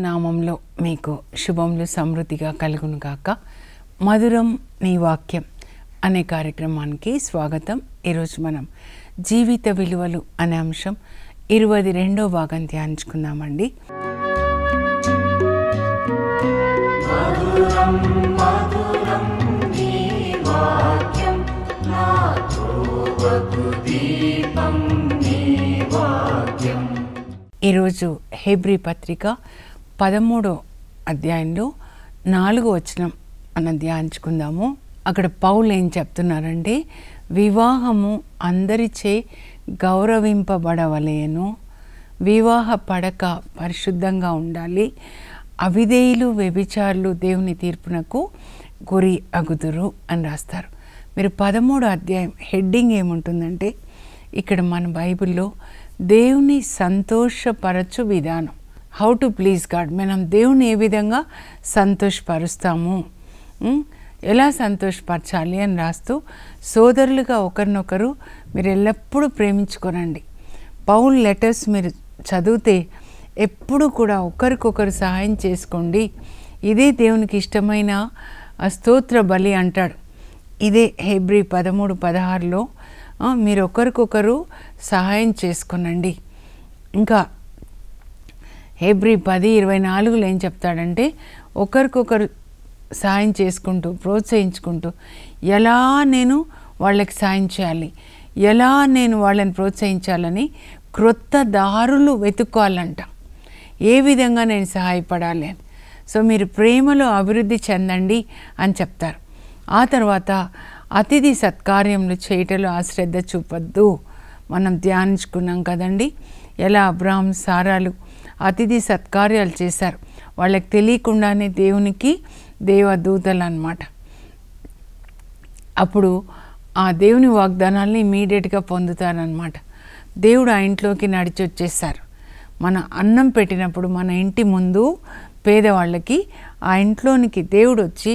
ఏసునామంలో మీకు శుభములు సమృద్ధిగా కలుగును గాక మధురం నీ వాక్యం అనే కార్యక్రమానికి స్వాగతం ఈరోజు మనం జీవిత విలువలు అనే అంశం ఇరవై రెండో భాగం ధ్యానించుకుందామండి ఈరోజు హెబ్రి పత్రిక పదమూడో అధ్యాయంలో నాలుగు వచనం మనం ధ్యానించుకుందాము అక్కడ పౌలు ఏం చెప్తున్నారంటే వివాహము అందరిచే గౌరవింపబడవలేను వివాహ పడక పరిశుద్ధంగా ఉండాలి అవిధేయులు వ్యభిచారులు దేవుని తీర్పునకు గురి అగుదురు అని రాస్తారు మీరు పదమూడు అధ్యాయం హెడ్డింగ్ ఏముంటుందంటే ఇక్కడ మన బైబిల్లో దేవుని సంతోషపరచు విధానం హౌ టు ప్లీజ్ గాడ్ మనం దేవుని ఏ విధంగా సంతోషపరుస్తాము ఎలా సంతోషపరచాలి అని రాస్తూ సోదరులుగా ఒకరినొకరు మీరు ఎల్లప్పుడూ ప్రేమించుకోనండి పౌల్ లెటర్స్ మీరు చదివితే ఎప్పుడు కూడా ఒకరికొకరు సహాయం చేసుకోండి ఇదే దేవునికి ఇష్టమైన స్తోత్ర బలి అంటాడు ఇదే హెబ్రి పదమూడు పదహారులో మీరు ఒకరికొకరు సహాయం చేసుకునండి ఇంకా హెబ్రి పది ఇరవై నాలుగులో ఏం చెప్తాడంటే ఒకరికొకరు సాయం చేసుకుంటూ ప్రోత్సహించుకుంటూ ఎలా నేను వాళ్ళకి సాయం చేయాలి ఎలా నేను వాళ్ళని ప్రోత్సహించాలని క్రొత్త దారులు వెతుక్కోవాలంట ఏ విధంగా నేను సహాయపడాలి అని సో మీరు ప్రేమలో అభివృద్ధి చెందండి అని చెప్తారు ఆ తర్వాత అతిథి సత్కార్యములు చేయటలో ఆ శ్రద్ధ చూపద్దు మనం ధ్యానించుకున్నాం కదండి ఎలా అబ్రాహం సారాలు అతిథి సత్కార్యాలు చేశారు వాళ్ళకి తెలియకుండానే దేవునికి దేవదూతలు అనమాట అప్పుడు ఆ దేవుని వాగ్దానాలను ఇమీడియట్గా పొందుతారనమాట దేవుడు ఆ ఇంట్లోకి నడిచి వచ్చేస్తారు మన అన్నం పెట్టినప్పుడు మన ఇంటి ముందు పేదవాళ్ళకి ఆ ఇంట్లోనికి దేవుడు వచ్చి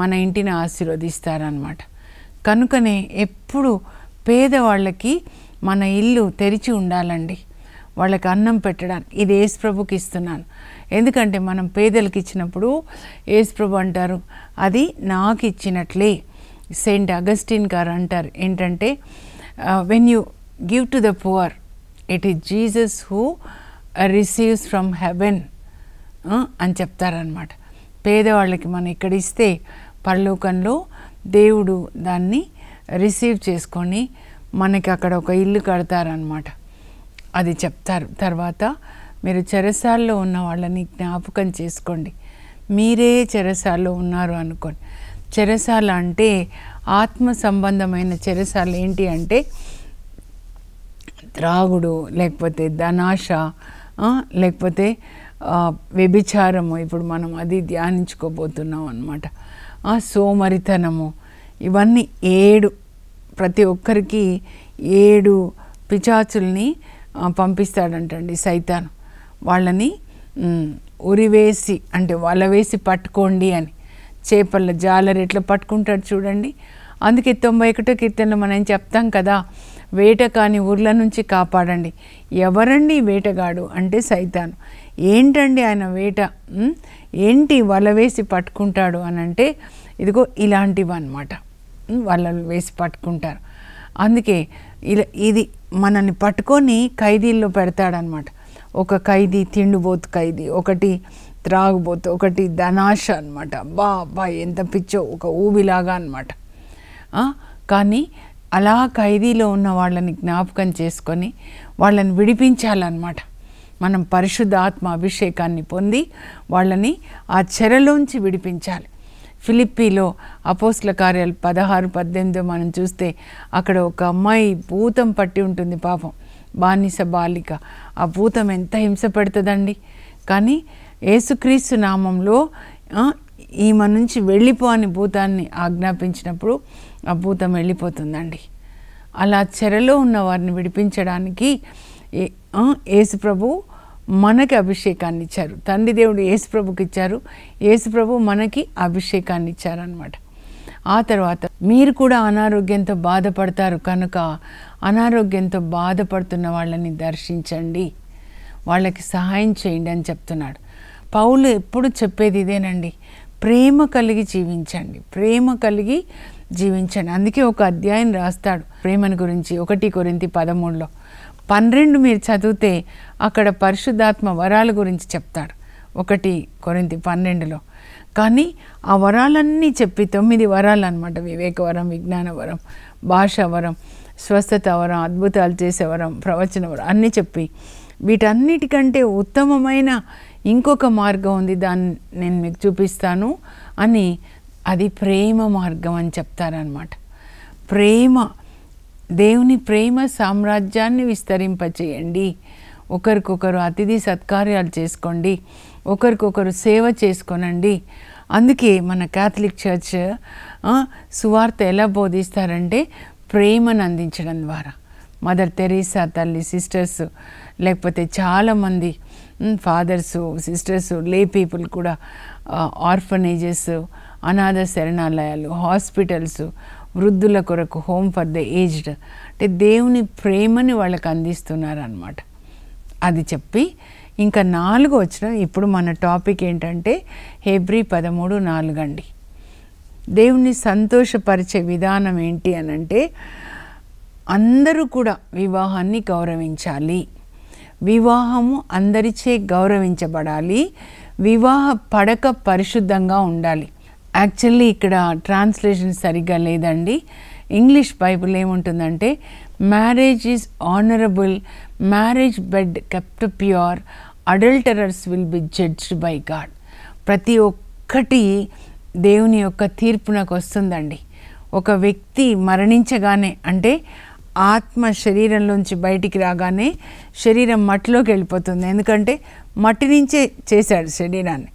మన ఇంటిని ఆశీర్వదిస్తారనమాట కనుకనే ఎప్పుడు పేదవాళ్ళకి మన ఇల్లు తెరిచి ఉండాలండి వాళ్ళకి అన్నం పెట్టడానికి ఇది ఏసు ప్రభుకి ఇస్తున్నాను ఎందుకంటే మనం పేదలకు ఇచ్చినప్పుడు ఏసు ప్రభు అంటారు అది నాకు ఇచ్చినట్లే సెయింట్ అగస్టిన్ గారు అంటారు ఏంటంటే when you give to the poor it is Jesus who receives from heaven అని చెప్తారనమాట పేదవాళ్ళకి మనం ఇక్కడ ఇస్తే పరలోకంలో దేవుడు దాన్ని రిసీవ్ చేసుకొని మనకి అక్కడ ఒక ఇల్లు కడతారనమాట అది చెప్తారు తర్వాత మీరు చెరసాల్లో ఉన్న వాళ్ళని జ్ఞాపకం చేసుకోండి మీరే చెరసాల్లో ఉన్నారు అనుకోండి చెరసాల అంటే ఆత్మ సంబంధమైన చెరసాల ఏంటి అంటే త్రాగుడు లేకపోతే ధనాశ లేకపోతే వ్యభిచారము ఇప్పుడు మనం అది ధ్యానించుకోబోతున్నాం అనమాట సోమరితనము ఇవన్నీ ఏడు ప్రతి ఒక్కరికి ఏడు పిచాచుల్ని పంపిస్తాడంటండి సైతాను వాళ్ళని ఉరివేసి అంటే వల వేసి పట్టుకోండి అని చేపల జాలరి ఎట్లా పట్టుకుంటాడు చూడండి అందుకే తొంభై ఒకటో కీర్తనలో మనం చెప్తాం కదా వేట కాని ఊర్ల నుంచి కాపాడండి ఎవరండి వేటగాడు అంటే సైతాను ఏంటండి ఆయన వేట ఏంటి వల వేసి పట్టుకుంటాడు అని అంటే ఇదిగో ఇలాంటివి అనమాట వలలు వేసి పట్టుకుంటారు అందుకే ఇలా ఇది మనల్ని పట్టుకొని ఖైదీల్లో పెడతాడనమాట ఒక ఖైదీ తిండిబోతు ఖైదీ ఒకటి త్రాగుబోతు ఒకటి ధనాశ అనమాట బా బా ఎంత పిచ్చో ఒక ఊబిలాగా అనమాట కానీ అలా ఖైదీలో ఉన్న వాళ్ళని జ్ఞాపకం చేసుకొని వాళ్ళని విడిపించాలన్నమాట మనం పరిశుద్ధాత్మ అభిషేకాన్ని పొంది వాళ్ళని ఆ చెరలోంచి విడిపించాలి ఫిలిప్పీలో అపోస్ల కార్యాలు పదహారు పద్దెనిమిదో మనం చూస్తే అక్కడ ఒక అమ్మాయి భూతం పట్టి ఉంటుంది పాపం బానిస బాలిక ఆ భూతం ఎంత హింస పెడుతుందండి కానీ ఏసుక్రీస్తు నామంలో ఈమె నుంచి వెళ్ళిపో అని భూతాన్ని ఆజ్ఞాపించినప్పుడు ఆ భూతం వెళ్ళిపోతుందండి అలా చెరలో ఉన్న వారిని విడిపించడానికి ఏసు ప్రభు మనకి అభిషేకాన్ని ఇచ్చారు తండ్రి దేవుడు యేసుప్రభుకి ఇచ్చారు యేసుప్రభు మనకి అభిషేకాన్ని ఇచ్చారనమాట ఆ తర్వాత మీరు కూడా అనారోగ్యంతో బాధపడతారు కనుక అనారోగ్యంతో బాధపడుతున్న వాళ్ళని దర్శించండి వాళ్ళకి సహాయం చేయండి అని చెప్తున్నాడు పౌలు ఎప్పుడు చెప్పేది ఇదేనండి ప్రేమ కలిగి జీవించండి ప్రేమ కలిగి జీవించండి అందుకే ఒక అధ్యాయం రాస్తాడు ప్రేమను గురించి ఒకటి కొరింతి పదమూడులో పన్నెండు మీరు చదివితే అక్కడ పరిశుద్ధాత్మ వరాల గురించి చెప్తాడు ఒకటి కొరింది పన్నెండులో కానీ ఆ వరాలన్నీ చెప్పి తొమ్మిది వరాలు అనమాట వివేకవరం విజ్ఞానవరం భాషావరం స్వస్థత వరం అద్భుతాలు చేసేవరం ప్రవచన వరం అన్నీ చెప్పి వీటన్నిటికంటే ఉత్తమమైన ఇంకొక మార్గం ఉంది దాన్ని నేను మీకు చూపిస్తాను అని అది ప్రేమ మార్గం అని చెప్తారనమాట ప్రేమ దేవుని ప్రేమ సామ్రాజ్యాన్ని విస్తరింపచేయండి ఒకరికొకరు అతిథి సత్కార్యాలు చేసుకోండి ఒకరికొకరు సేవ చేసుకోనండి అందుకే మన క్యాథలిక్ చర్చ్ సువార్త ఎలా బోధిస్తారంటే ప్రేమను అందించడం ద్వారా మదర్ తెరీసా తల్లి సిస్టర్స్ లేకపోతే చాలామంది ఫాదర్స్ సిస్టర్స్ లే పీపుల్ కూడా ఆర్ఫనేజెస్ అనాథ శరణాలయాలు హాస్పిటల్స్ వృద్ధుల కొరకు హోమ్ ఫర్ ద ఏజ్డ్ అంటే దేవుని ప్రేమని వాళ్ళకి అందిస్తున్నారనమాట అది చెప్పి ఇంకా నాలుగు వచ్చిన ఇప్పుడు మన టాపిక్ ఏంటంటే హెబ్రి పదమూడు నాలుగు అండి దేవుని సంతోషపరిచే విధానం ఏంటి అని అంటే అందరూ కూడా వివాహాన్ని గౌరవించాలి వివాహము అందరిచే గౌరవించబడాలి వివాహ పడక పరిశుద్ధంగా ఉండాలి యాక్చువల్లీ ఇక్కడ ట్రాన్స్లేషన్ సరిగ్గా లేదండి ఇంగ్లీష్ బైబుల్ ఏముంటుందంటే marriage is honourable marriage bed kept pure adulterers will be judged by God ప్రతి ఒక్కటి దేవుని యొక్క తీర్పు నాకు వస్తుందండి ఒక వ్యక్తి మరణించగానే అంటే ఆత్మ శరీరంలోంచి బయటికి రాగానే శరీరం మట్టిలోకి వెళ్ళిపోతుంది ఎందుకంటే మట్టి నుంచే చేశాడు శరీరాన్ని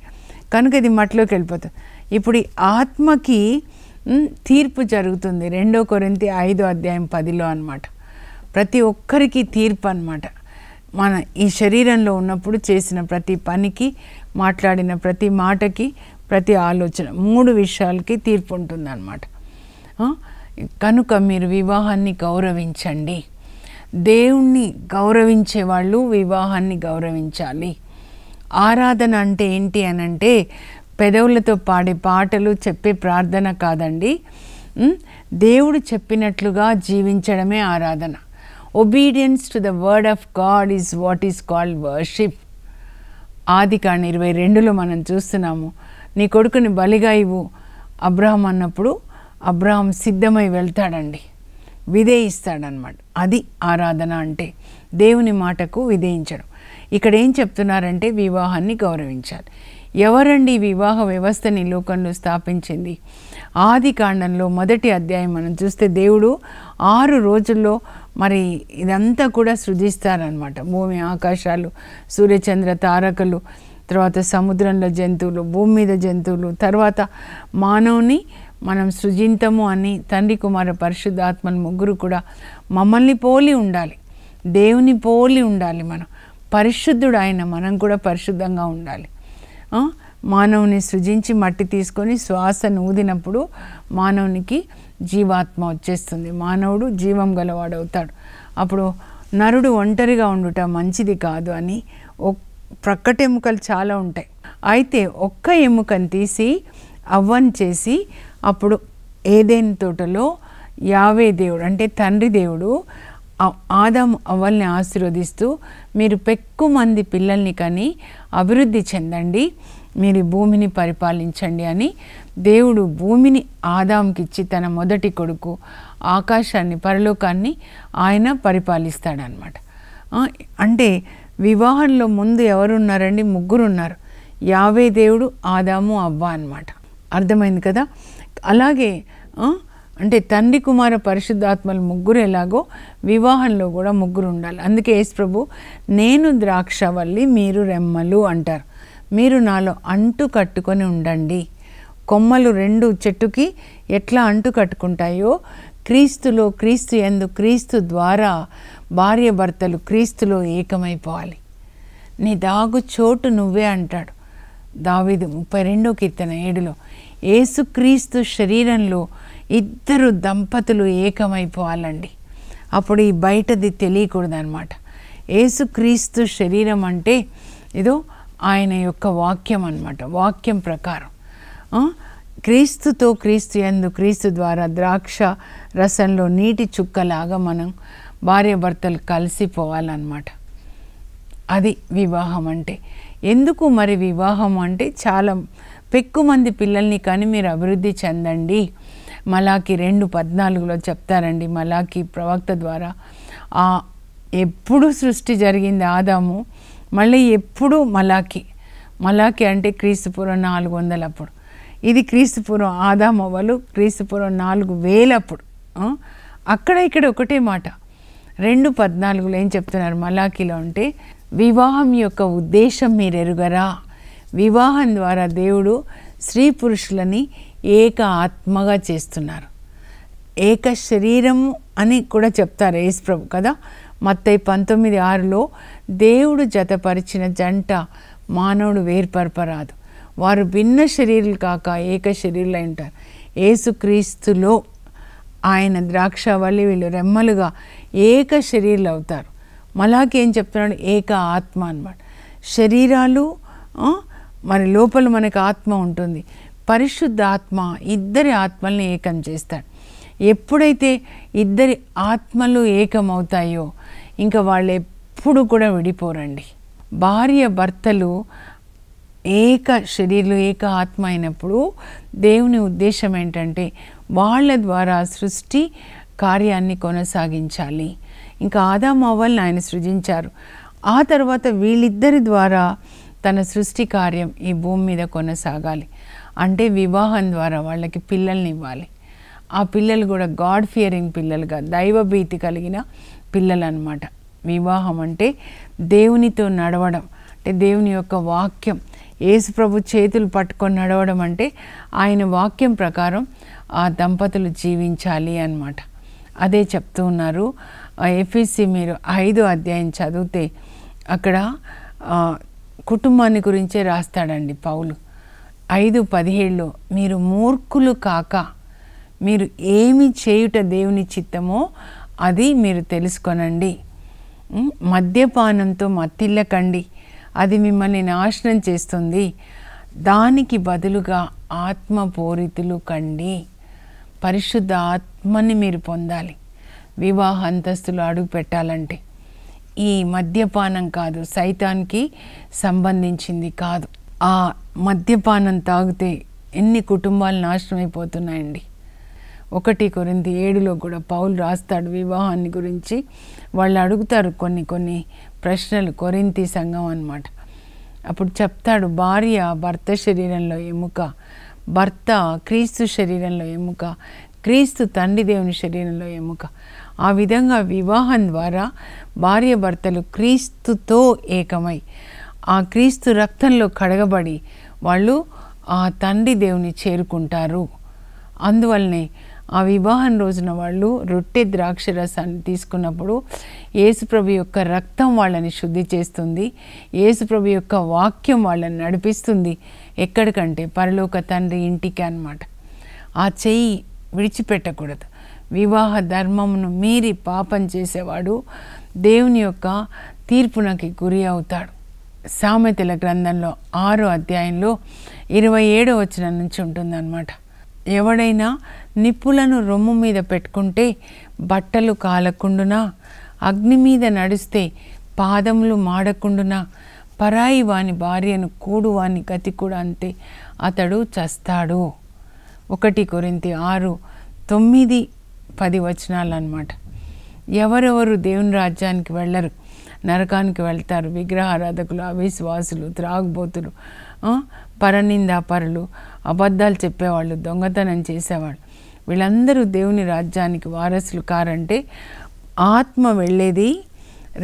కనుక ఇది మట్టిలోకి వెళ్ళిపోతుంది ఇప్పుడు ఆత్మకి తీర్పు జరుగుతుంది రెండో కొరింతి ఐదో అధ్యాయం పదిలో అనమాట ప్రతి ఒక్కరికి తీర్పు అనమాట మన ఈ శరీరంలో ఉన్నప్పుడు చేసిన ప్రతి పనికి మాట్లాడిన ప్రతి మాటకి ప్రతి ఆలోచన మూడు విషయాలకి తీర్పు ఉంటుందన్నమాట కనుక మీరు వివాహాన్ని గౌరవించండి దేవుణ్ణి గౌరవించే వాళ్ళు వివాహాన్ని గౌరవించాలి ఆరాధన అంటే ఏంటి అని అంటే పెదవులతో పాడే పాటలు చెప్పే ప్రార్థన కాదండి దేవుడు చెప్పినట్లుగా జీవించడమే ఆరాధన obedience to the word of God is what is called worship ఆది కాని ఇరవై రెండులో మనం చూస్తున్నాము నీ కొడుకుని బలిగా ఇవ్వు అబ్రహం అన్నప్పుడు అబ్రహం సిద్ధమై వెళ్తాడండి విధేయిస్తాడనమాట అది ఆరాధన అంటే దేవుని మాటకు విధేయించడం ఇక్కడ ఏం చెప్తున్నారంటే వివాహాన్ని గౌరవించాలి ఎవరండి వివాహ వ్యవస్థని లోకంలో స్థాపించింది ఆది కాండంలో మొదటి అధ్యాయం మనం చూస్తే దేవుడు ఆరు రోజుల్లో మరి ఇదంతా కూడా సృజిస్తారనమాట భూమి ఆకాశాలు సూర్యచంద్ర తారకలు తర్వాత సముద్రంలో జంతువులు భూమి మీద జంతువులు తర్వాత మానవుని మనం సృజింతము అని తండ్రి కుమార పరిశుద్ధాత్మలు ముగ్గురు కూడా మమ్మల్ని పోలి ఉండాలి దేవుని పోలి ఉండాలి మనం పరిశుద్ధుడు ఆయన మనం కూడా పరిశుద్ధంగా ఉండాలి మానవుని సృజించి మట్టి తీసుకొని శ్వాసను ఊదినప్పుడు మానవునికి జీవాత్మ వచ్చేస్తుంది మానవుడు జీవం గలవాడవుతాడు అప్పుడు నరుడు ఒంటరిగా ఉండుట మంచిది కాదు అని ప్రక్కటి ఎముకలు చాలా ఉంటాయి అయితే ఒక్క ఎముకను తీసి అవ్వన్ చేసి అప్పుడు ఏదేని తోటలో యావే దేవుడు అంటే తండ్రి దేవుడు ఆదాము అవ్వల్ని ఆశీర్వదిస్తూ మీరు పెక్కు మంది పిల్లల్ని కానీ అభివృద్ధి చెందండి మీరు భూమిని పరిపాలించండి అని దేవుడు భూమిని ఆదాంకిచ్చి తన మొదటి కొడుకు ఆకాశాన్ని పరలోకాన్ని ఆయన పరిపాలిస్తాడనమాట అంటే వివాహంలో ముందు ఎవరున్నారండి ముగ్గురున్నారు యావే దేవుడు ఆదాము అవ్వ అనమాట అర్థమైంది కదా అలాగే అంటే తండ్రి కుమార పరిశుద్ధాత్మలు ముగ్గురు ఎలాగో వివాహంలో కూడా ముగ్గురు ఉండాలి అందుకే యేసు ప్రభు నేను ద్రాక్షవల్లి మీరు రెమ్మలు అంటారు మీరు నాలో అంటు కట్టుకొని ఉండండి కొమ్మలు రెండు చెట్టుకి ఎట్లా అంటు కట్టుకుంటాయో క్రీస్తులో క్రీస్తు ఎందు క్రీస్తు ద్వారా భార్య భర్తలు క్రీస్తులో ఏకమైపోవాలి నీ దాగు చోటు నువ్వే అంటాడు దావిదు ముప్పై రెండో కీర్తన ఏడులో ఏసుక్రీస్తు శరీరంలో ఇద్దరు దంపతులు ఏకమైపోవాలండి అప్పుడు ఈ బయటది తెలియకూడదు అనమాట ఏసుక్రీస్తు శరీరం అంటే ఏదో ఆయన యొక్క వాక్యం అనమాట వాక్యం ప్రకారం క్రీస్తుతో క్రీస్తు ఎందు క్రీస్తు ద్వారా ద్రాక్ష రసంలో నీటి చుక్కలాగా మనం భార్యాభర్తలు కలిసిపోవాలన్నమాట అది వివాహం అంటే ఎందుకు మరి వివాహం అంటే చాలా పెక్కుమంది పిల్లల్ని కానీ మీరు అభివృద్ధి చెందండి మలాకి రెండు పద్నాలుగులో చెప్తారండి మలాకి ప్రవక్త ద్వారా ఆ ఎప్పుడు సృష్టి జరిగింది ఆదాము మళ్ళీ ఎప్పుడు మలాకి మలాకి అంటే క్రీస్తుపూర్వం నాలుగు వందలప్పుడు అప్పుడు ఇది క్రీస్తుపూర్వం అవ్వలు క్రీస్తుపూర్వం నాలుగు వేలప్పుడు అక్కడ ఇక్కడ ఒకటే మాట రెండు పద్నాలుగులో ఏం చెప్తున్నారు మలాకిలో అంటే వివాహం యొక్క ఉద్దేశం మీరు ఎరుగరా వివాహం ద్వారా దేవుడు స్త్రీ పురుషులని ఏక ఆత్మగా చేస్తున్నారు ఏక శరీరము అని కూడా చెప్తారు యేసు ప్రభు కదా మత్తయి పంతొమ్మిది ఆరులో దేవుడు జతపరిచిన జంట మానవుడు వేర్పరపరాదు వారు భిన్న శరీరులు కాక ఏక శరీరులై ఉంటారు ఏసుక్రీస్తులో ఆయన వల్లి వీళ్ళు రెమ్మలుగా ఏక శరీరులు అవుతారు మలాకేం చెప్తున్నాడు ఏక ఆత్మ అనమాట శరీరాలు మరి లోపల మనకు ఆత్మ ఉంటుంది పరిశుద్ధ ఆత్మ ఇద్దరి ఆత్మల్ని ఏకం చేస్తాడు ఎప్పుడైతే ఇద్దరి ఆత్మలు ఏకమవుతాయో ఇంకా వాళ్ళు ఎప్పుడు కూడా విడిపోరండి భార్య భర్తలు ఏక శరీరులు ఏక ఆత్మ అయినప్పుడు దేవుని ఉద్దేశం ఏంటంటే వాళ్ళ ద్వారా సృష్టి కార్యాన్ని కొనసాగించాలి ఇంకా ఆదామవ్వల్ని ఆయన సృజించారు ఆ తర్వాత వీళ్ళిద్దరి ద్వారా తన సృష్టి కార్యం ఈ భూమి మీద కొనసాగాలి అంటే వివాహం ద్వారా వాళ్ళకి పిల్లల్ని ఇవ్వాలి ఆ పిల్లలు కూడా గాడ్ ఫియరింగ్ పిల్లలుగా దైవభీతి కలిగిన పిల్లలు అనమాట వివాహం అంటే దేవునితో నడవడం అంటే దేవుని యొక్క వాక్యం యేసు ప్రభు చేతులు పట్టుకొని నడవడం అంటే ఆయన వాక్యం ప్రకారం ఆ దంపతులు జీవించాలి అనమాట అదే చెప్తూ ఉన్నారు ఎఫ్ఈసి మీరు ఐదో అధ్యాయం చదివితే అక్కడ కుటుంబాన్ని గురించే రాస్తాడండి పౌలు ఐదు పదిహేడులో మీరు మూర్ఖులు కాక మీరు ఏమి చేయుట దేవుని చిత్తమో అది మీరు తెలుసుకొనండి మద్యపానంతో మత్తిల్లకండి అది మిమ్మల్ని నాశనం చేస్తుంది దానికి బదులుగా ఆత్మ ఆత్మపూరితులు కండి పరిశుద్ధ ఆత్మని మీరు పొందాలి వివాహ అంతస్తులు అడుగు పెట్టాలంటే ఈ మద్యపానం కాదు సైతానికి సంబంధించింది కాదు ఆ మద్యపానం తాగితే ఎన్ని కుటుంబాలు నాశనం అయిపోతున్నాయండి ఒకటి కొరింది ఏడులో కూడా పౌలు రాస్తాడు వివాహాన్ని గురించి వాళ్ళు అడుగుతారు కొన్ని కొన్ని ప్రశ్నలు కొరింతి సంఘం అనమాట అప్పుడు చెప్తాడు భార్య భర్త శరీరంలో ఎముక భర్త క్రీస్తు శరీరంలో ఎముక క్రీస్తు తండ్రి దేవుని శరీరంలో ఎముక ఆ విధంగా వివాహం ద్వారా భార్య భర్తలు క్రీస్తుతో ఏకమై ఆ క్రీస్తు రక్తంలో కడగబడి వాళ్ళు ఆ తండ్రి దేవుని చేరుకుంటారు అందువల్లనే ఆ వివాహం రోజున వాళ్ళు రొట్టె ద్రాక్ష రసాన్ని తీసుకున్నప్పుడు యేసుప్రభు యొక్క రక్తం వాళ్ళని శుద్ధి చేస్తుంది యేసుప్రభు యొక్క వాక్యం వాళ్ళని నడిపిస్తుంది ఎక్కడికంటే పరలోక తండ్రి ఇంటికి అనమాట ఆ చెయ్యి విడిచిపెట్టకూడదు వివాహ ధర్మమును మీరి పాపం చేసేవాడు దేవుని యొక్క తీర్పునకి గురి అవుతాడు సామెతల గ్రంథంలో ఆరు అధ్యాయంలో ఇరవై ఏడు వచ్చిన నుంచి ఉంటుందన్నమాట ఎవడైనా నిప్పులను రొమ్ము మీద పెట్టుకుంటే బట్టలు కాలకుండునా అగ్ని మీద నడిస్తే పాదములు మాడకుండునా పరాయి వాని భార్యను కూడు వాని గతి కూడా అంతే అతడు చస్తాడు ఒకటి కొరింతి ఆరు తొమ్మిది పది వచనాలు అనమాట ఎవరెవరు దేవుని రాజ్యానికి వెళ్ళరు నరకానికి వెళ్తారు విగ్రహారాధకులు అవిశ్వాసులు త్రాగుబోతులు పరనిందాపరులు అబద్ధాలు చెప్పేవాళ్ళు దొంగతనం చేసేవాళ్ళు వీళ్ళందరూ దేవుని రాజ్యానికి వారసులు కారంటే ఆత్మ వెళ్ళేది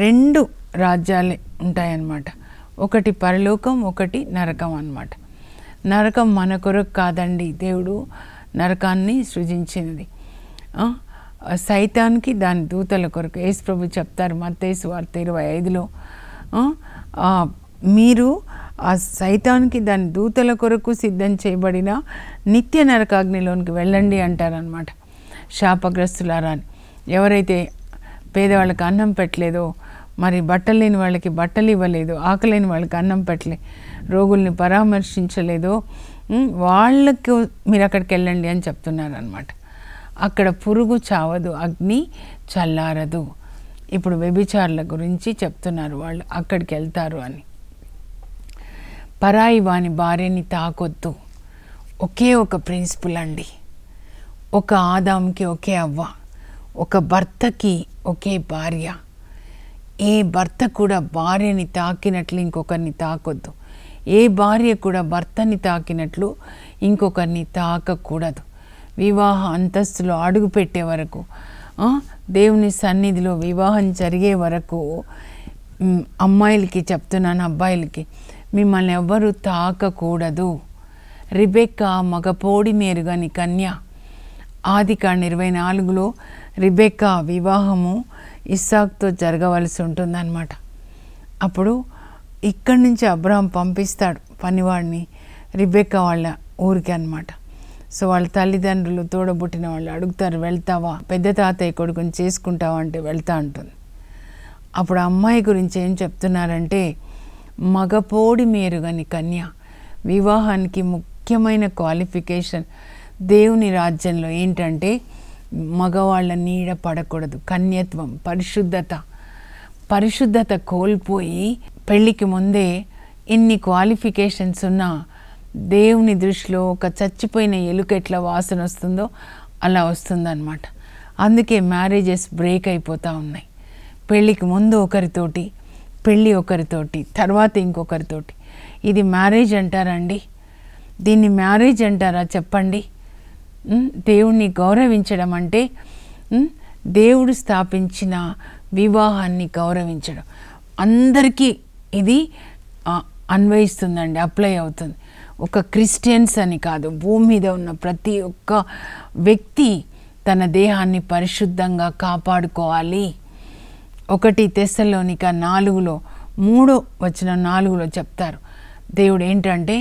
రెండు రాజ్యాలే ఉంటాయన్నమాట ఒకటి పరలోకం ఒకటి నరకం అన్నమాట నరకం మన కొరకు కాదండి దేవుడు నరకాన్ని సృజించినది సైతానికి దాని దూతల కొరకు యేసు ప్రభు చెప్తారు మత్తేసు వార్త ఇరవై ఐదులో మీరు ఆ సైతానికి దాని దూతల కొరకు సిద్ధం చేయబడిన నిత్య నరకాగ్నిలోనికి వెళ్ళండి అంటారనమాట శాపగ్రస్తులారా అని ఎవరైతే పేదవాళ్ళకి అన్నం పెట్టలేదో మరి బట్టలు లేని వాళ్ళకి బట్టలు ఇవ్వలేదు ఆకలేని వాళ్ళకి అన్నం పెట్టలే రోగుల్ని పరామర్శించలేదో వాళ్ళకు మీరు అక్కడికి వెళ్ళండి అని చెప్తున్నారనమాట అక్కడ పురుగు చావదు అగ్ని చల్లారదు ఇప్పుడు వ్యభిచారుల గురించి చెప్తున్నారు వాళ్ళు అక్కడికి వెళ్తారు అని పరాయి వాని భార్యని తాకొద్దు ఒకే ఒక ప్రిన్సిపల్ అండి ఒక ఆదాంకి ఒకే అవ్వ ఒక భర్తకి ఒకే భార్య ఏ భర్త కూడా భార్యని తాకినట్లు ఇంకొకరిని తాకొద్దు ఏ భార్య కూడా భర్తని తాకినట్లు ఇంకొకరిని తాకకూడదు వివాహ అంతస్తులో అడుగు పెట్టే వరకు దేవుని సన్నిధిలో వివాహం జరిగే వరకు అమ్మాయిలకి చెప్తున్నాను అబ్బాయిలకి మిమ్మల్ని ఎవ్వరూ తాకకూడదు రిబెక్క మగపోడి మేరుగాని కన్య ఆదికాండ ఇరవై నాలుగులో రిబెక్క వివాహము ఇస్సాక్తో జరగవలసి ఉంటుందన్నమాట అప్పుడు ఇక్కడి నుంచి అబ్రహం పంపిస్తాడు పనివాడిని రిబెక్క వాళ్ళ ఊరికి అనమాట సో వాళ్ళ తల్లిదండ్రులు తోడబుట్టిన వాళ్ళు అడుగుతారు వెళ్తావా పెద్ద తాతయ్య కొడుకుని చేసుకుంటావా అంటే వెళ్తా అంటుంది అప్పుడు అమ్మాయి గురించి ఏం చెప్తున్నారంటే మగపోడి మేరు గని కన్య వివాహానికి ముఖ్యమైన క్వాలిఫికేషన్ దేవుని రాజ్యంలో ఏంటంటే మగవాళ్ళ నీడ పడకూడదు కన్యత్వం పరిశుద్ధత పరిశుద్ధత కోల్పోయి పెళ్ళికి ముందే ఎన్ని క్వాలిఫికేషన్స్ ఉన్నా దేవుని దృష్టిలో ఒక చచ్చిపోయిన ఎలుక ఎట్లా వాసన వస్తుందో అలా వస్తుందన్నమాట అందుకే మ్యారేజెస్ బ్రేక్ అయిపోతూ ఉన్నాయి పెళ్ళికి ముందు ఒకరితోటి పెళ్ళి ఒకరితోటి తర్వాత ఇంకొకరితోటి ఇది మ్యారేజ్ అంటారండి దీన్ని మ్యారేజ్ అంటారా చెప్పండి దేవుణ్ణి గౌరవించడం అంటే దేవుడు స్థాపించిన వివాహాన్ని గౌరవించడం అందరికీ ఇది అన్వయిస్తుందండి అప్లై అవుతుంది ఒక క్రిస్టియన్స్ అని కాదు భూమి మీద ఉన్న ప్రతి ఒక్క వ్యక్తి తన దేహాన్ని పరిశుద్ధంగా కాపాడుకోవాలి ఒకటి తెస్సలోనిక నాలుగులో మూడో వచ్చిన నాలుగులో చెప్తారు దేవుడు ఏంటంటే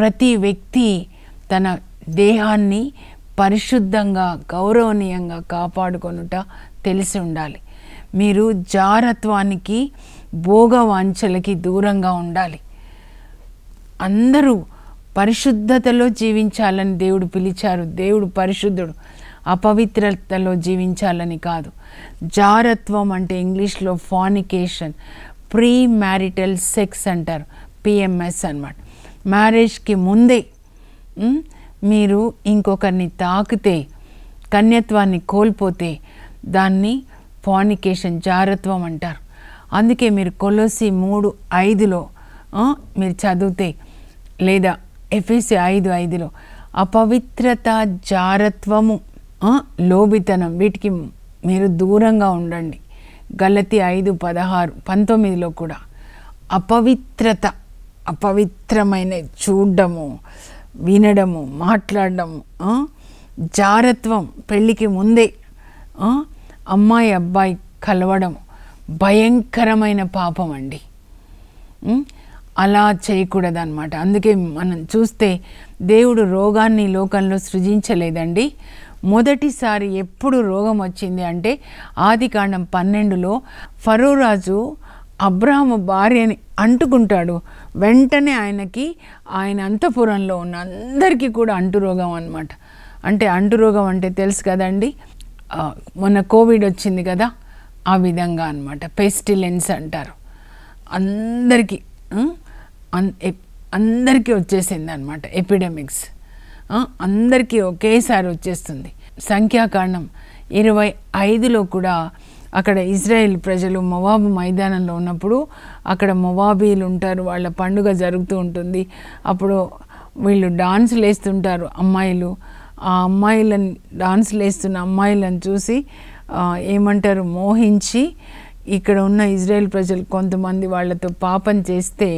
ప్రతి వ్యక్తి తన దేహాన్ని పరిశుద్ధంగా గౌరవనీయంగా కాపాడుకొనుట తెలిసి ఉండాలి మీరు జారత్వానికి భోగవాంఛలకి దూరంగా ఉండాలి అందరూ పరిశుద్ధతలో జీవించాలని దేవుడు పిలిచారు దేవుడు పరిశుద్ధుడు అపవిత్రతలో జీవించాలని కాదు జారత్వం అంటే ఇంగ్లీష్లో ఫానికేషన్ ప్రీ మ్యారిటల్ సెక్స్ అంటారు పిఎంఎస్ అనమాట మ్యారేజ్కి ముందే మీరు ఇంకొకరిని తాకితే కన్యత్వాన్ని కోల్పోతే దాన్ని ఫానికేషన్ జారత్వం అంటారు అందుకే మీరు కొలసి మూడు ఐదులో మీరు చదివితే లేదా ఎఫ్ఎస్సి ఐదు ఐదులో అపవిత్రత జారత్వము లోబితనం వీటికి మీరు దూరంగా ఉండండి గలతి ఐదు పదహారు పంతొమ్మిదిలో కూడా అపవిత్రత అపవిత్రమైన చూడడము వినడము మాట్లాడడము జారత్వం పెళ్ళికి ముందే అమ్మాయి అబ్బాయి కలవడం భయంకరమైన పాపం అండి అలా చేయకూడదన్నమాట అందుకే మనం చూస్తే దేవుడు రోగాన్ని లోకంలో సృజించలేదండి మొదటిసారి ఎప్పుడు రోగం వచ్చింది అంటే ఆదికాండం పన్నెండులో ఫరోరాజు అబ్రాహము భార్యని అంటుకుంటాడు వెంటనే ఆయనకి ఆయన అంతఃపురంలో ఉన్న అందరికీ కూడా అంటురోగం అనమాట అంటే అంటురోగం అంటే తెలుసు కదండి మొన్న కోవిడ్ వచ్చింది కదా ఆ విధంగా అనమాట పెస్టిలెన్స్ అంటారు అందరికీ అందరికీ వచ్చేసింది అనమాట ఎపిడెమిక్స్ అందరికీ ఒకేసారి వచ్చేస్తుంది సంఖ్యాకాండం ఇరవై ఐదులో కూడా అక్కడ ఇజ్రాయెల్ ప్రజలు మొవాబు మైదానంలో ఉన్నప్పుడు అక్కడ మొవాబీలు ఉంటారు వాళ్ళ పండుగ జరుగుతూ ఉంటుంది అప్పుడు వీళ్ళు డాన్సులు వేస్తుంటారు అమ్మాయిలు ఆ అమ్మాయిలను డాన్సులు వేస్తున్న అమ్మాయిలను చూసి ఏమంటారు మోహించి ఇక్కడ ఉన్న ఇజ్రాయెల్ ప్రజలు కొంతమంది వాళ్ళతో పాపం చేస్తే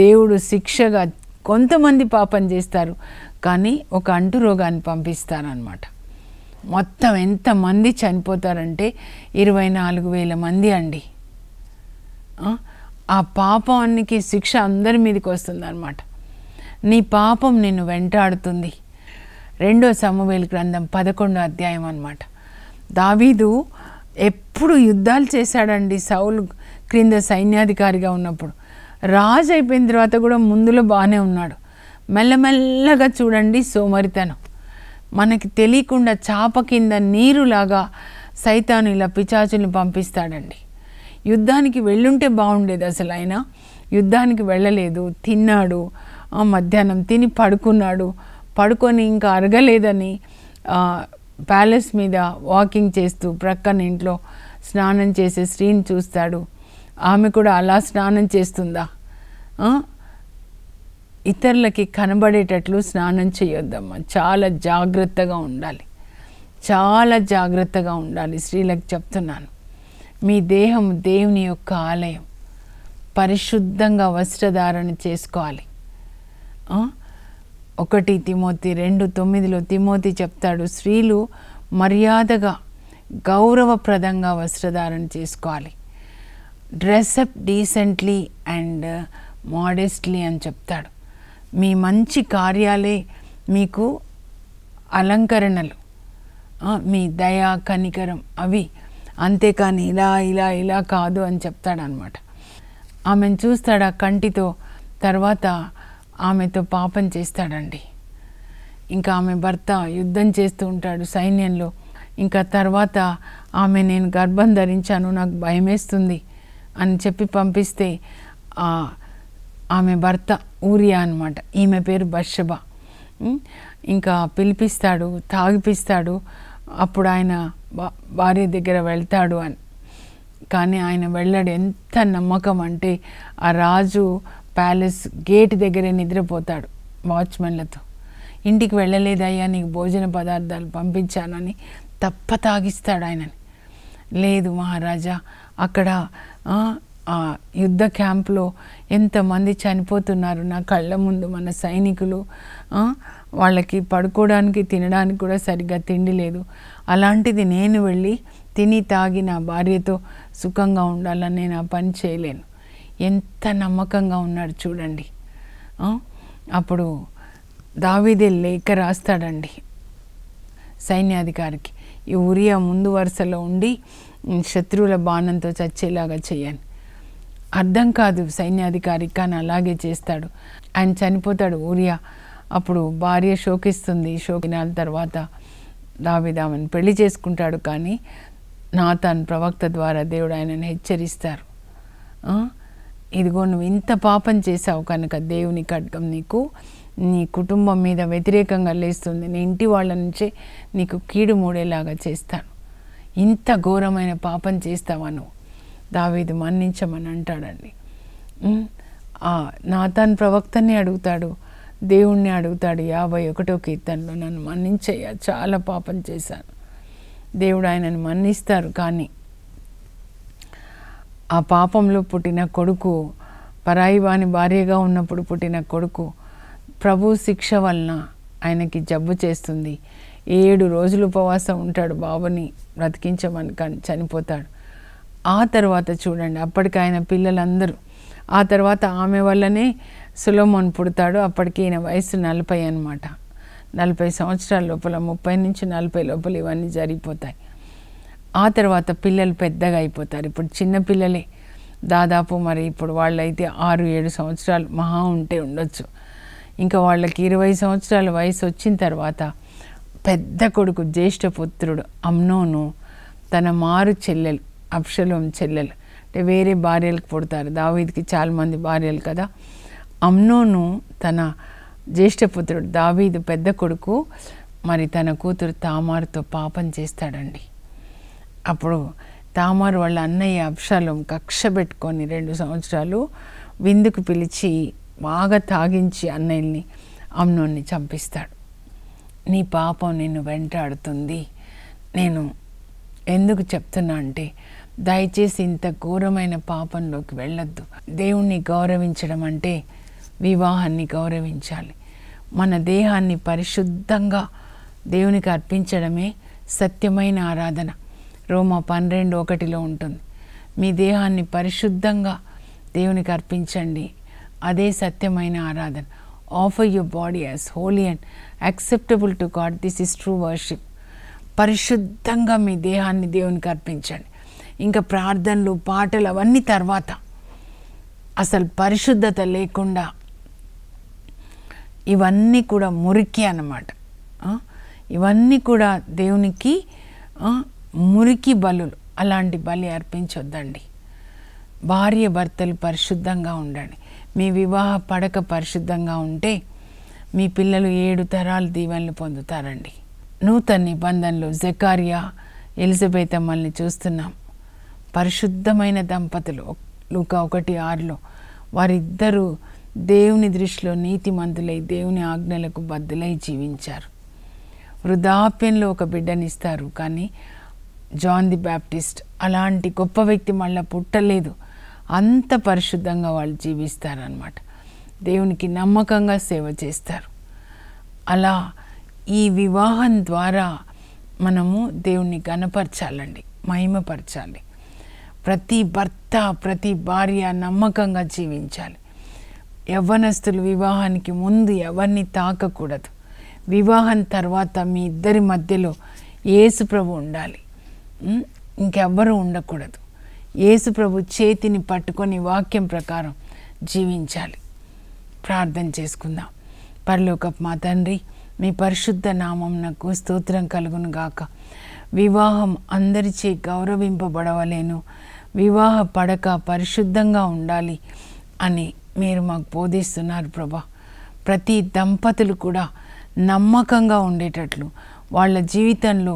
దేవుడు శిక్షగా కొంతమంది పాపం చేస్తారు కానీ ఒక అంటు రోగాన్ని పంపిస్తారనమాట మొత్తం ఎంతమంది చనిపోతారంటే ఇరవై నాలుగు వేల మంది అండి ఆ పాపానికి శిక్ష అందరి మీదకి వస్తుంది అనమాట నీ పాపం నిన్ను వెంటాడుతుంది రెండో సమవేలు గ్రంథం పదకొండో అధ్యాయం అనమాట దావీదు ఎప్పుడు యుద్ధాలు చేశాడండి సౌలు క్రింద సైన్యాధికారిగా ఉన్నప్పుడు రాజు అయిపోయిన తర్వాత కూడా ముందులో బాగానే ఉన్నాడు మెల్లమెల్లగా చూడండి సోమరితనం మనకి తెలియకుండా చాప కింద నీరులాగా సైతాను ఇలా పిచాచుల్ని పంపిస్తాడండి యుద్ధానికి వెళ్ళుంటే బాగుండేది అసలు ఆయన యుద్ధానికి వెళ్ళలేదు తిన్నాడు ఆ మధ్యాహ్నం తిని పడుకున్నాడు పడుకొని ఇంకా అరగలేదని ప్యాలెస్ మీద వాకింగ్ చేస్తూ ప్రక్కన ఇంట్లో స్నానం చేసే స్త్రీని చూస్తాడు ఆమె కూడా అలా స్నానం చేస్తుందా ఇతరులకి కనబడేటట్లు స్నానం చేయొద్దమ్మా చాలా జాగ్రత్తగా ఉండాలి చాలా జాగ్రత్తగా ఉండాలి స్త్రీలకు చెప్తున్నాను మీ దేహం దేవుని యొక్క ఆలయం పరిశుద్ధంగా వస్త్రధారణ చేసుకోవాలి ఒకటి తిమోతి రెండు తొమ్మిదిలో తిమోతి చెప్తాడు స్త్రీలు మర్యాదగా గౌరవప్రదంగా వస్త్రధారణ చేసుకోవాలి dress up decently and modestly అని చెప్తాడు మీ మంచి కార్యాలే మీకు అలంకరణలు మీ దయ కనికరం అవి అంతేకాని ఇలా ఇలా ఇలా కాదు అని చెప్తాడనమాట ఆమెను చూస్తాడు ఆ కంటితో తర్వాత ఆమెతో పాపం చేస్తాడండి ఇంకా ఆమె భర్త యుద్ధం చేస్తూ ఉంటాడు సైన్యంలో ఇంకా తర్వాత ఆమె నేను గర్భం ధరించాను నాకు భయమేస్తుంది అని చెప్పి పంపిస్తే ఆమె భర్త ఊరియా అనమాట ఈమె పేరు బషబ ఇంకా పిలిపిస్తాడు తాగిపిస్తాడు అప్పుడు ఆయన భార్య దగ్గర వెళ్తాడు అని కానీ ఆయన వెళ్ళాడు ఎంత నమ్మకం అంటే ఆ రాజు ప్యాలెస్ గేట్ దగ్గరే నిద్రపోతాడు వాచ్మెన్లతో ఇంటికి వెళ్ళలేదయ్యా నీకు భోజన పదార్థాలు పంపించానని తప్ప తాగిస్తాడు ఆయనని లేదు మహారాజా అక్కడ ఆ యుద్ధ క్యాంప్లో ఎంతమంది చనిపోతున్నారు నా కళ్ళ ముందు మన సైనికులు వాళ్ళకి పడుకోవడానికి తినడానికి కూడా సరిగ్గా తిండి లేదు అలాంటిది నేను వెళ్ళి తిని తాగి నా భార్యతో సుఖంగా ఉండాలని నేను ఆ పని చేయలేను ఎంత నమ్మకంగా ఉన్నాడు చూడండి అప్పుడు దావీదే లేఖ రాస్తాడండి సైన్యాధికారికి ఈ ఉరియా ముందు వరుసలో ఉండి శత్రువుల బాణంతో చచ్చేలాగా చేయను అర్థం కాదు సైన్యాధికారి కానీ అలాగే చేస్తాడు ఆయన చనిపోతాడు ఊరియా అప్పుడు భార్య శోకిస్తుంది శోకినాల తర్వాత దావిదామని పెళ్లి చేసుకుంటాడు కానీ నా తన ప్రవక్త ద్వారా దేవుడు ఆయనను హెచ్చరిస్తారు ఇదిగో నువ్వు ఇంత పాపం చేసావు కనుక దేవుని ఖడ్గం నీకు నీ కుటుంబం మీద వ్యతిరేకంగా లేస్తుంది నీ ఇంటి వాళ్ళ నుంచే నీకు కీడు మూడేలాగా చేస్తాను ఇంత ఘోరమైన పాపం చేస్తావను దావీదు మన్నించమని అంటాడండి నాతాన్ ప్రవక్తని అడుగుతాడు దేవుణ్ణి అడుగుతాడు యాభై ఒకటో కీర్తనలో నన్ను మన్నించయ్యా చాలా పాపం చేశాను దేవుడు ఆయనను మన్నిస్తారు కానీ ఆ పాపంలో పుట్టిన కొడుకు పరాయి వాని భార్యగా ఉన్నప్పుడు పుట్టిన కొడుకు ప్రభు శిక్ష వలన ఆయనకి జబ్బు చేస్తుంది ఏడు రోజులు ఉపవాసం ఉంటాడు బాబుని బ్రతికించమని చనిపోతాడు ఆ తర్వాత చూడండి అప్పటికి ఆయన పిల్లలందరూ ఆ తర్వాత ఆమె వల్లనే సులోమోన్ పుడతాడు అప్పటికి ఈయన వయసు నలభై అనమాట నలభై సంవత్సరాల లోపల ముప్పై నుంచి నలభై లోపల ఇవన్నీ జరిగిపోతాయి ఆ తర్వాత పిల్లలు పెద్దగా అయిపోతారు ఇప్పుడు చిన్న పిల్లలే దాదాపు మరి ఇప్పుడు వాళ్ళైతే ఆరు ఏడు సంవత్సరాలు మహా ఉంటే ఉండొచ్చు ఇంకా వాళ్ళకి ఇరవై సంవత్సరాల వయసు వచ్చిన తర్వాత పెద్ద కొడుకు జ్యేష్ఠపుత్రుడు అమ్నోను తన మారు చెల్లెలు అప్షలోం చెల్లెలు అంటే వేరే భార్యలకు పుడతారు దావీద్కి చాలామంది భార్యలు కదా అమ్నోను తన జ్యేష్ఠపుత్రుడు దావీదు పెద్ద కొడుకు మరి తన కూతురు తామారుతో పాపం చేస్తాడండి అప్పుడు తామారు వాళ్ళ అన్నయ్య అప్షాలం కక్ష పెట్టుకొని రెండు సంవత్సరాలు విందుకు పిలిచి బాగా తాగించి అన్నయ్యని అమ్నోన్ని చంపిస్తాడు నీ పాపం నిన్ను వెంటాడుతుంది నేను ఎందుకు చెప్తున్నా అంటే దయచేసి ఇంత ఘోరమైన పాపంలోకి వెళ్ళొద్దు దేవుణ్ణి గౌరవించడం అంటే వివాహాన్ని గౌరవించాలి మన దేహాన్ని పరిశుద్ధంగా దేవునికి అర్పించడమే సత్యమైన ఆరాధన రోమ పన్నెండు ఒకటిలో ఉంటుంది మీ దేహాన్ని పరిశుద్ధంగా దేవునికి అర్పించండి అదే సత్యమైన ఆరాధన offer your body as holy and acceptable to God. This is true worship పరిశుద్ధంగా మీ దేహాన్ని దేవునికి అర్పించండి ఇంకా ప్రార్థనలు పాటలు అవన్నీ తర్వాత అసలు పరిశుద్ధత లేకుండా ఇవన్నీ కూడా మురికి అన్నమాట ఇవన్నీ కూడా దేవునికి మురికి బలులు అలాంటి బలి అర్పించొద్దండి భార్య భర్తలు పరిశుద్ధంగా ఉండండి మీ వివాహ పడక పరిశుద్ధంగా ఉంటే మీ పిల్లలు ఏడు తరాలు దీవెనలు పొందుతారండి నూతన నిబంధనలు జకారియా ఎలిజబెత్ అమ్మల్ని చూస్తున్నాం పరిశుద్ధమైన దంపతులు లూక ఒకటి ఆరులో వారిద్దరూ దేవుని దృష్టిలో నీతిమంతులై దేవుని ఆజ్ఞలకు బద్దులై జీవించారు వృద్ధాప్యంలో ఒక బిడ్డనిస్తారు కానీ జాన్ ది బ్యాప్టిస్ట్ అలాంటి గొప్ప వ్యక్తి మళ్ళా పుట్టలేదు అంత పరిశుద్ధంగా వాళ్ళు జీవిస్తారనమాట దేవునికి నమ్మకంగా సేవ చేస్తారు అలా ఈ వివాహం ద్వారా మనము దేవుణ్ణి గనపరచాలండి మహిమపరచాలి ప్రతి భర్త ప్రతి భార్య నమ్మకంగా జీవించాలి యవ్వనస్తులు వివాహానికి ముందు ఎవరిని తాకకూడదు వివాహం తర్వాత మీ ఇద్దరి మధ్యలో ఏసుప్రభు ఉండాలి ఇంకెవ్వరూ ఉండకూడదు యేసుప్రభు చేతిని పట్టుకొని వాక్యం ప్రకారం జీవించాలి ప్రార్థన చేసుకుందాం పరలోకపు మా తండ్రి మీ పరిశుద్ధ నామం నాకు స్తోత్రం కలుగును గాక వివాహం అందరిచే గౌరవింపబడవలేను వివాహ పడక పరిశుద్ధంగా ఉండాలి అని మీరు మాకు బోధిస్తున్నారు ప్రభా ప్రతి దంపతులు కూడా నమ్మకంగా ఉండేటట్లు వాళ్ళ జీవితంలో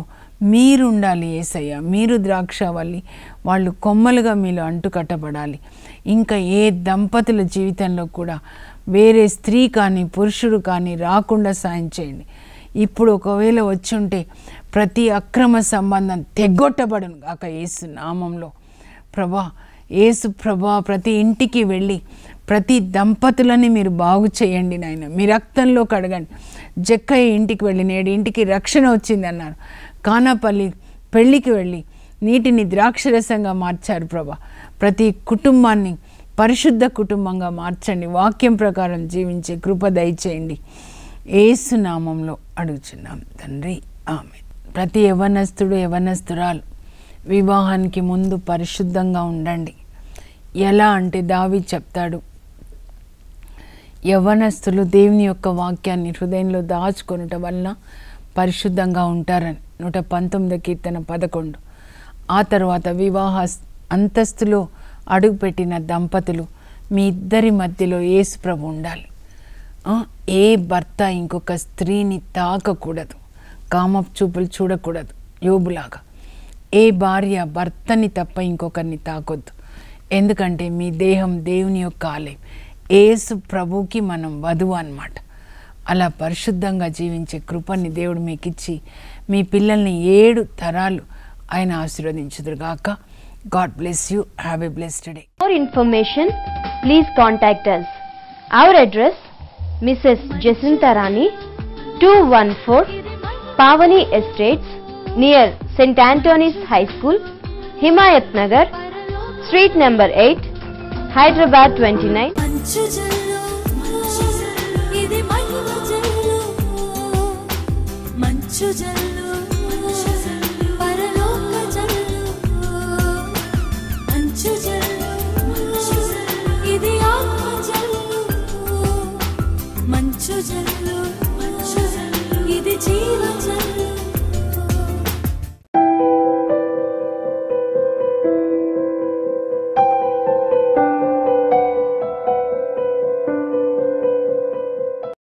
మీరుండాలి ఏసయ్య మీరు ద్రాక్షవల్లి వాళ్ళు కొమ్మలుగా మీలో అంటుకట్టబడాలి ఇంకా ఏ దంపతుల జీవితంలో కూడా వేరే స్త్రీ కానీ పురుషుడు కానీ రాకుండా సాయం చేయండి ఇప్పుడు ఒకవేళ వచ్చుంటే ప్రతి అక్రమ సంబంధం తెగొట్టబడును కాక ఏసు నామంలో ప్రభా ఏసు ప్రభా ప్రతి ఇంటికి వెళ్ళి ప్రతి దంపతులని మీరు బాగు చేయండి నాయన మీ రక్తంలో కడగండి జక్కయ్య ఇంటికి వెళ్ళి నేడు ఇంటికి రక్షణ వచ్చింది అన్నారు కానాపల్లి పెళ్ళికి వెళ్ళి నీటిని ద్రాక్షరసంగా మార్చారు ప్రభా ప్రతి కుటుంబాన్ని పరిశుద్ధ కుటుంబంగా మార్చండి వాక్యం ప్రకారం జీవించే కృప దయచేయండి ఏసునామంలో అడుగుచున్నాం తండ్రి ఆమె ప్రతి యవనస్తుడు యవనస్తురాలు వివాహానికి ముందు పరిశుద్ధంగా ఉండండి ఎలా అంటే దావి చెప్తాడు యవనస్తులు దేవుని యొక్క వాక్యాన్ని హృదయంలో దాచుకొనుట వలన పరిశుద్ధంగా ఉంటారని నూట పంతొమ్మిది కీర్తన పదకొండు ఆ తర్వాత వివాహ అంతస్తులో అడుగుపెట్టిన దంపతులు మీ ఇద్దరి మధ్యలో ఏసుప్రభు ఉండాలి ఏ భర్త ఇంకొక స్త్రీని తాకకూడదు కామప్ చూపులు చూడకూడదు యోబులాగా ఏ భార్య భర్తని తప్ప ఇంకొకరిని తాకొద్దు ఎందుకంటే మీ దేహం దేవుని యొక్క ఆలయం ఏసు ప్రభుకి మనం వధువు అన్నమాట అలా పరిశుద్ధంగా జీవించే కృపని దేవుడు మీకు ఇచ్చి మీ పిల్లల్ని ఏడు తరాలు ఆయన ఆశీర్వదించుదురుగాక God bless you have a bless today for information please contact us our address Mrs Jacintha Rani two one four Pavani estates near saint Antony's high school Himayat Nagar street number eight Hyderabad twenty nine 世界。